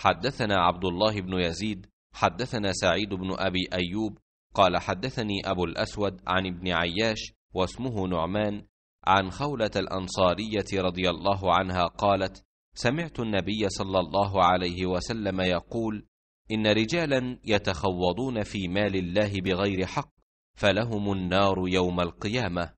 حدثنا عبد الله بن يزيد حدثنا سعيد بن ابي ايوب قال حدثني ابو الاسود عن ابن عياش واسمه نعمان عن خوله الانصاريه رضي الله عنها قالت سمعت النبي صلى الله عليه وسلم يقول ان رجالا يتخوضون في مال الله بغير حق فلهم النار يوم القيامه